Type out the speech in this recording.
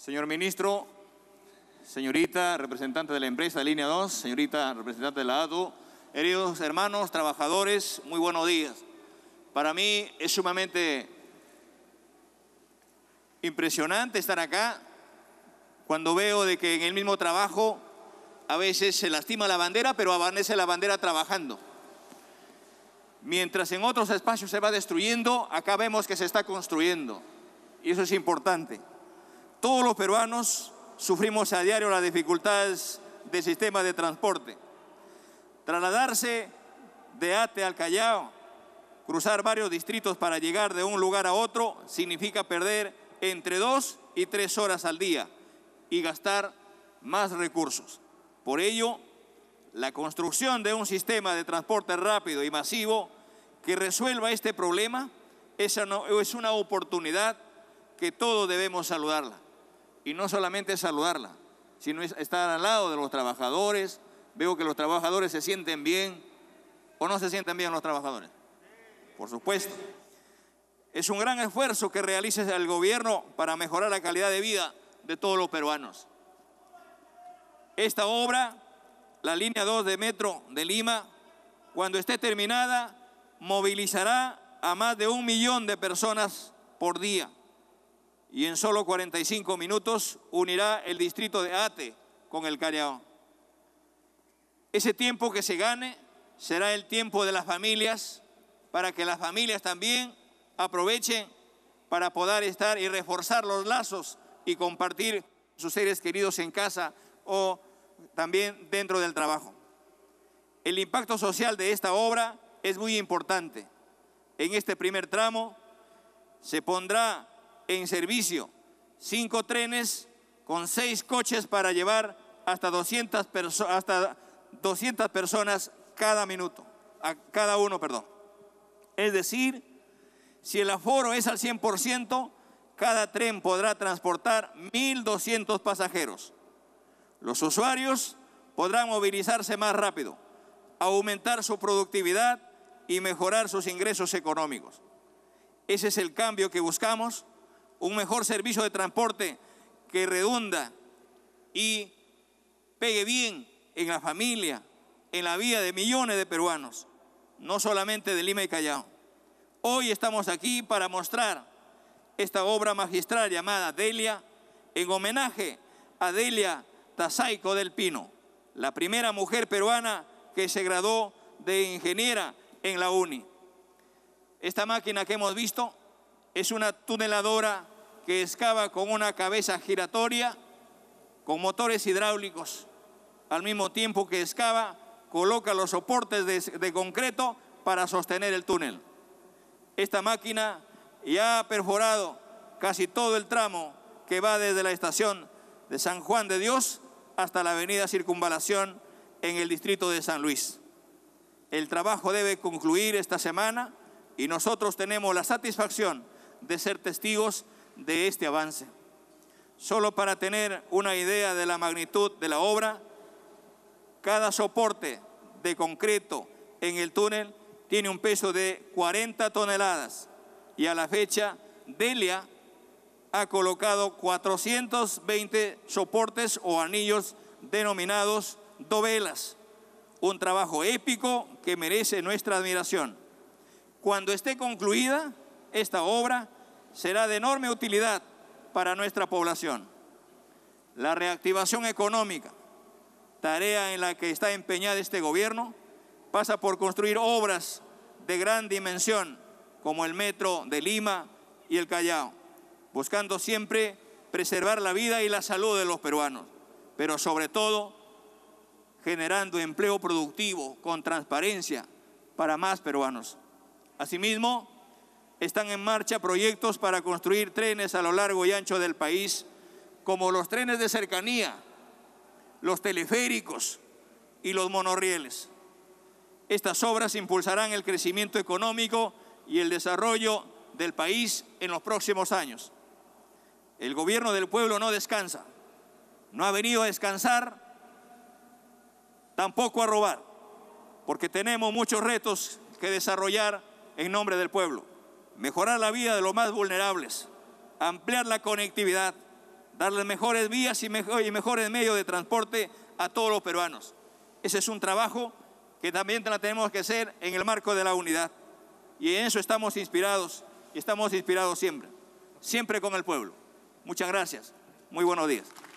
Señor ministro, señorita representante de la empresa Línea 2, señorita representante de la ADO, queridos hermanos, trabajadores, muy buenos días. Para mí es sumamente impresionante estar acá cuando veo de que en el mismo trabajo a veces se lastima la bandera, pero abanece la bandera trabajando. Mientras en otros espacios se va destruyendo, acá vemos que se está construyendo. Y eso es importante. Todos los peruanos sufrimos a diario las dificultades del sistema de transporte. Trasladarse de Ate al Callao, cruzar varios distritos para llegar de un lugar a otro, significa perder entre dos y tres horas al día y gastar más recursos. Por ello, la construcción de un sistema de transporte rápido y masivo que resuelva este problema es una oportunidad que todos debemos saludarla. Y no solamente saludarla, sino estar al lado de los trabajadores. Veo que los trabajadores se sienten bien o no se sienten bien los trabajadores. Por supuesto. Es un gran esfuerzo que realiza el gobierno para mejorar la calidad de vida de todos los peruanos. Esta obra, la línea 2 de metro de Lima, cuando esté terminada, movilizará a más de un millón de personas por día y en solo 45 minutos unirá el distrito de Ate con el Callao. Ese tiempo que se gane será el tiempo de las familias para que las familias también aprovechen para poder estar y reforzar los lazos y compartir sus seres queridos en casa o también dentro del trabajo. El impacto social de esta obra es muy importante. En este primer tramo se pondrá en servicio, cinco trenes con seis coches para llevar hasta 200, hasta 200 personas cada minuto, a cada uno, perdón. Es decir, si el aforo es al 100%, cada tren podrá transportar 1.200 pasajeros. Los usuarios podrán movilizarse más rápido, aumentar su productividad y mejorar sus ingresos económicos. Ese es el cambio que buscamos un mejor servicio de transporte que redunda y pegue bien en la familia, en la vida de millones de peruanos, no solamente de Lima y Callao. Hoy estamos aquí para mostrar esta obra magistral llamada Delia en homenaje a Delia Tazaico del Pino, la primera mujer peruana que se graduó de ingeniera en la UNI. Esta máquina que hemos visto es una tuneladora que excava con una cabeza giratoria con motores hidráulicos. Al mismo tiempo que excava, coloca los soportes de, concreto para sostener el túnel. Esta máquina ya ha perforado casi todo el tramo que va desde la estación de San Juan de Dios hasta la avenida Circunvalación en el distrito de San Luis. El trabajo debe concluir esta semana y nosotros tenemos la satisfacción de ser testigos de este avance. Solo para tener una idea de la magnitud de la obra, cada soporte de concreto en el túnel tiene un peso de 40 toneladas y a la fecha Delia ha colocado 420 soportes o anillos denominados dovelas, un trabajo épico que merece nuestra admiración. Cuando esté concluida esta obra, será de enorme utilidad para nuestra población. La reactivación económica, tarea en la que está empeñada este gobierno, pasa por construir obras de gran dimensión como el metro de Lima y el Callao, buscando siempre preservar la vida y la salud de los peruanos, pero sobre todo generando empleo productivo con transparencia para más peruanos. Asimismo, están en marcha proyectos para construir trenes a lo largo y ancho del país, como los trenes de cercanía, los teleféricos y los monorrieles. Estas obras impulsarán el crecimiento económico y el desarrollo del país en los próximos años. El gobierno del pueblo no descansa, no ha venido a descansar, tampoco a robar, porque tenemos muchos retos que desarrollar en nombre del pueblo mejorar la vida de los más vulnerables, ampliar la conectividad, darles mejores vías y, mejores medios de transporte a todos los peruanos. Ese es un trabajo que también tenemos que hacer en el marco de la unidad. Y en eso estamos inspirados y estamos inspirados siempre, siempre con el pueblo. Muchas gracias. Muy buenos días.